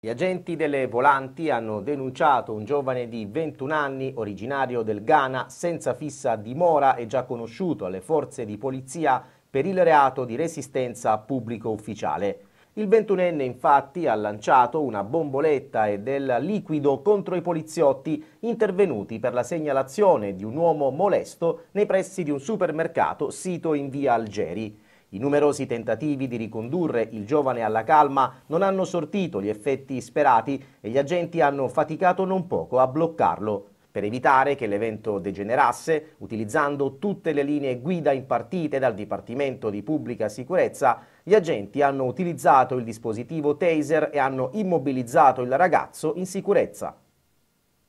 Gli agenti delle volanti hanno denunciato un giovane di 21 anni originario del Ghana senza fissa dimora e già conosciuto alle forze di polizia per il reato di resistenza a pubblico ufficiale. Il 21enne infatti ha lanciato una bomboletta e del liquido contro i poliziotti intervenuti per la segnalazione di un uomo molesto nei pressi di un supermercato sito in via Algeri. I numerosi tentativi di ricondurre il giovane alla calma non hanno sortito gli effetti sperati e gli agenti hanno faticato non poco a bloccarlo. Per evitare che l'evento degenerasse, utilizzando tutte le linee guida impartite dal Dipartimento di Pubblica Sicurezza, gli agenti hanno utilizzato il dispositivo taser e hanno immobilizzato il ragazzo in sicurezza.